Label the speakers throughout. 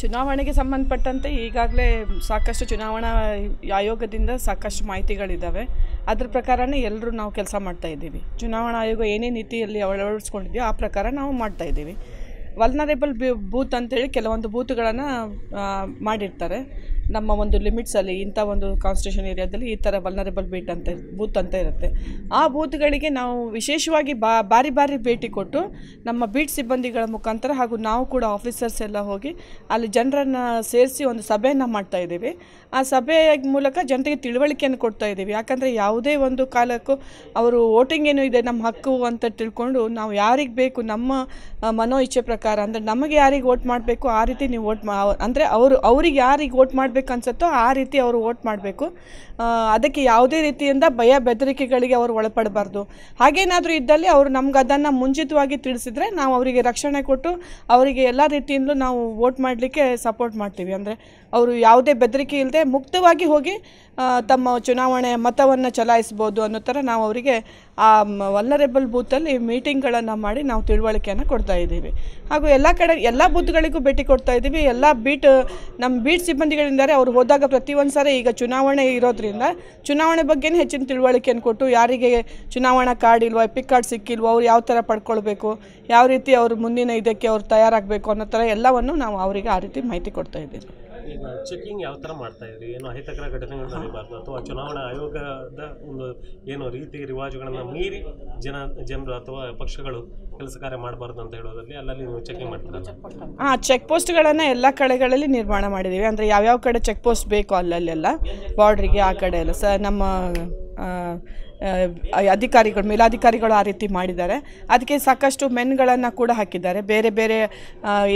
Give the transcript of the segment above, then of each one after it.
Speaker 1: ಚುನಾವಣೆಗೆ ಸಂಬಂಧಪಟ್ಟಂತೆ ಈಗಾಗಲೇ ಸಾಕಷ್ಟು ಚುನಾವಣಾ ಆಯೋಗದಿಂದ ಸಾಕಷ್ಟು ಮಾಹಿತಿಗಳಿದ್ದಾವೆ ಅದ್ರ ಪ್ರಕಾರನೇ ಎಲ್ಲರೂ ನಾವು ಕೆಲಸ ಮಾಡ್ತಾ ಇದ್ದೀವಿ ಚುನಾವಣಾ ಆಯೋಗ ಏನೇ ನೀತಿಯಲ್ಲಿ ಅಳವಡಿಸ್ಕೊಂಡಿದ್ಯೋ ಆ ಪ್ರಕಾರ ನಾವು ಮಾಡ್ತಾ ಇದ್ದೀವಿ ವಲ್ನರೇಬಲ್ ಬೂತ್ ಅಂತೇಳಿ ಕೆಲವೊಂದು ಬೂತ್ಗಳನ್ನು ಮಾಡಿರ್ತಾರೆ ನಮ್ಮ ಒಂದು ಲಿಮಿಟ್ಸಲ್ಲಿ ಇಂಥ ಒಂದು ಕಾನ್ಸ್ಟಿಟ್ಯೂಷನ್ ಏರಿಯಾದಲ್ಲಿ ಈ ಥರ ವಲ್ನರೇಬಲ್ ಬೀಟ್ ಅಂತ ಬೂತ್ ಅಂತ ಇರುತ್ತೆ ಆ ಬೂತ್ಗಳಿಗೆ ನಾವು ವಿಶೇಷವಾಗಿ ಬಾ ಬಾರಿ ಬಾರಿ ಭೇಟಿ ಕೊಟ್ಟು ನಮ್ಮ ಬೀಟ್ ಸಿಬ್ಬಂದಿಗಳ ಮುಖಾಂತರ ಹಾಗೂ ನಾವು ಕೂಡ ಆಫೀಸರ್ಸ್ ಎಲ್ಲ ಹೋಗಿ ಅಲ್ಲಿ ಜನರನ್ನು ಸೇರಿಸಿ ಒಂದು ಸಭೆಯನ್ನು ಮಾಡ್ತಾ ಇದ್ದೀವಿ ಆ ಸಭೆಯ ಮೂಲಕ ಜನರಿಗೆ ತಿಳುವಳಿಕೆಯನ್ನು ಕೊಡ್ತಾ ಇದ್ದೀವಿ ಯಾಕಂದರೆ ಯಾವುದೇ ಒಂದು ಕಾಲಕ್ಕೂ ಅವರು ವೋಟಿಂಗ್ ಏನು ಇದೆ ನಮ್ಮ ಹಕ್ಕು ಅಂತ ತಿಳ್ಕೊಂಡು ನಾವು ಯಾರಿಗೆ ಬೇಕು ನಮ್ಮ ಮನೋ ಇಚ್ಛೆ ಪ್ರಕಾರ ಅಂದರೆ ನಮಗೆ ಯಾರಿಗೆ ವೋಟ್ ಮಾಡಬೇಕು ಆ ರೀತಿ ನೀವು ವೋಟ್ ಮಾ ಅಂದರೆ ಅವರು ಅವ್ರಿಗೆ ಯಾರಿಗೆ ವೋಟ್ ಮಾಡಬೇಕು ಮಾಡ್ಬೇಕು ಅನ್ಸುತ್ತೋ ಆ ರೀತಿ ಅವರು ವೋಟ್ ಮಾಡಬೇಕು ಅದಕ್ಕೆ ಯಾವುದೇ ರೀತಿಯಿಂದ ಭಯ ಬೆದರಿಕೆಗಳಿಗೆ ಅವರು ಒಳಪಡಬಾರ್ದು ಹಾಗೇನಾದರೂ ಇದ್ದಲ್ಲಿ ಅವರು ನಮ್ಗೆ ಅದನ್ನು ಮುಂಚಿತವಾಗಿ ತಿಳಿಸಿದ್ರೆ ನಾವು ಅವರಿಗೆ ರಕ್ಷಣೆ ಕೊಟ್ಟು ಅವರಿಗೆ ಎಲ್ಲ ರೀತಿಯಿಂದಲೂ ನಾವು ವೋಟ್ ಮಾಡಲಿಕ್ಕೆ ಸಪೋರ್ಟ್ ಮಾಡ್ತೀವಿ ಅಂದರೆ ಅವರು ಯಾವುದೇ ಬೆದರಿಕೆ ಇಲ್ಲದೆ ಮುಕ್ತವಾಗಿ ಹೋಗಿ ತಮ್ಮ ಚುನಾವಣೆ ಮತವನ್ನು ಚಲಾಯಿಸ್ಬೋದು ಅನ್ನೋ ಥರ ನಾವು ಅವರಿಗೆ ಆ ವಲ್ಲರೇಬಲ್ ಬೂತಲ್ಲಿ ಮೀಟಿಂಗ್ಗಳನ್ನು ಮಾಡಿ ನಾವು ತಿಳುವಳಿಕೆಯನ್ನು ಕೊಡ್ತಾ ಇದ್ದೀವಿ ಹಾಗೂ ಎಲ್ಲ ಕಡೆ ಎಲ್ಲ ಬೂತ್ಗಳಿಗೂ ಭೇಟಿ ಕೊಡ್ತಾ ಇದ್ದೀವಿ ಎಲ್ಲ ಬೀಟ್ ನಮ್ಮ ಬೀಟ್ ಸಿಬ್ಬಂದಿಗಳಿಂದ ಹೋಗಿದ್ದಾರೆ ಅವ್ರು ಹೋದಾಗ ಪ್ರತಿಯೊಂದು ಸಾರಿ ಈಗ ಚುನಾವಣೆ ಇರೋದ್ರಿಂದ ಚುನಾವಣೆ ಬಗ್ಗೆ ಹೆಚ್ಚಿನ ತಿಳುವಳಿಕೆಯನ್ನು ಕೊಟ್ಟು ಯಾರಿಗೆ ಚುನಾವಣಾ ಕಾರ್ಡ್ ಇಲ್ವೋ ಎಪಿಕ್ ಕಾರ್ಡ್ ಸಿಕ್ಕಿಲ್ವೋ ಅವ್ರು ಯಾವ ಥರ ಪಡ್ಕೊಳ್ಬೇಕು ಯಾವ ರೀತಿ ಅವ್ರು ಮುಂದಿನ ಇದಕ್ಕೆ ಅವ್ರು ತಯಾರಾಗಬೇಕು ಅನ್ನೋ ಥರ ಎಲ್ಲವನ್ನು ನಾವು ಅವರಿಗೆ ಆ ರೀತಿ ಮಾಹಿತಿ ಕೊಡ್ತಾ ಇದ್ದೀವಿ
Speaker 2: ಚೆಕಿಂಗ್ ಯಾವ ಥರ ಮಾಡ್ತಾ ಇದ್ರಿ ಏನು ಅಹಿತಕರ ಘಟನೆಗಳು ನಡೀಬಾರ್ದು ಅಥವಾ ಚುನಾವಣಾ ಆಯೋಗದ ಒಂದು ಏನು ರೀತಿ ರಿವಾಜುಗಳನ್ನು ಮೀರಿ ಜನ ಜನರು ಅಥವಾ ಪಕ್ಷಗಳು ಕೆಲಸ ಕಾರ್ಯ ಮಾಡಬಾರ್ದು ಅಂತ ಹೇಳೋದ್ರಲ್ಲಿ ಅಲ್ಲಲ್ಲಿ ನೀವು ಚೆಕಿಂಗ್ ಮಾಡ್ತೀರಾ
Speaker 1: ಹಾಂ ಚೆಕ್ ಪೋಸ್ಟ್ಗಳನ್ನು ಎಲ್ಲ ಕಡೆಗಳಲ್ಲಿ ನಿರ್ಮಾಣ ಮಾಡಿದ್ದೀವಿ ಅಂದರೆ ಯಾವ್ಯಾವ ಕಡೆ ಚೆಕ್ ಪೋಸ್ಟ್ ಬೇಕು ಅಲ್ಲಲ್ಲೆಲ್ಲ ಬಾರ್ಡ್ರಿಗೆ ಆ ಕಡೆ ಎಲ್ಲ ಸರ್ ನಮ್ಮ ಅಧಿಕಾರಿಗಳು ಮೇಲಾಧಿಕಾರಿಗಳು ಆ ರೀತಿ ಮಾಡಿದ್ದಾರೆ ಅದಕ್ಕೆ ಸಾಕಷ್ಟು ಮೆನ್ಗಳನ್ನು ಕೂಡ ಹಾಕಿದ್ದಾರೆ ಬೇರೆ ಬೇರೆ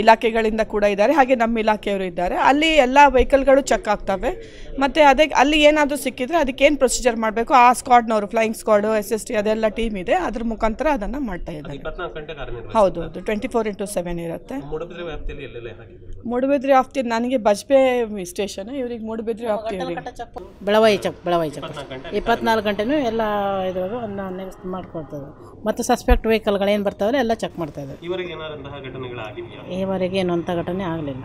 Speaker 1: ಇಲಾಖೆಗಳಿಂದ ಕೂಡ ಇದ್ದಾರೆ ಹಾಗೆ ನಮ್ಮ ಇಲಾಖೆಯವರು ಇದ್ದಾರೆ ಅಲ್ಲಿ ಎಲ್ಲ ವೆಹಿಕಲ್ಗಳು ಚೆಕ್ ಆಗ್ತವೆ ಮತ್ತು ಅದಕ್ಕೆ ಅಲ್ಲಿ ಏನಾದರೂ ಸಿಕ್ಕಿದರೆ ಅದಕ್ಕೇನು ಪ್ರೊಸೀಜರ್ ಮಾಡಬೇಕು ಆ ಸ್ಕ್ವಾಡ್ನವರು flying squad S S T ಅದೆಲ್ಲ ಟೀಮ್ ಇದೆ ಅದ್ರ ಮುಖಾಂತರ ಅದನ್ನು ಮಾಡ್ತಾ
Speaker 2: ಇದ್ದಾರೆ ಹೌದು
Speaker 1: ಹೌದು ಟ್ವೆಂಟಿ ಫೋರ್ ಇಂಟು ಸೆವೆನ್ ಇರುತ್ತೆ ಮೂಡುಬಿದ್ರೆ ಆಫ್ತಿ ನನಗೆ ಬಜ್ಪೆ ಸ್ಟೇಷನ್ ಇವ್ರಿಗೆ ಮೂಡುಬಿದ್ರಿ ಆಫ್ತಿ ಬೆಳವಾಯಿ ಚಪ್ ಬೆಳವಾಯಿ ಇಪ್ಪತ್ನಾಲ್ಕು ಗಂಟೆನೂ ಎಲ್ಲ ಒಂದು ಅದನ್ನ ಮಾಡಿಕೊಡ್ತದೆ ಮತ್ತು ಸಸ್ಪೆಕ್ಟ್ ಏನು ಬರ್ತಾವಲ್ಲ ಎಲ್ಲ ಚೆಕ್ ಮಾಡ್ತಾ ಇದ್ದಾರೆ ಈವರೆಗೆ ಏನು ಅಂಥ ಘಟನೆ ಆಗಲಿಲ್ಲ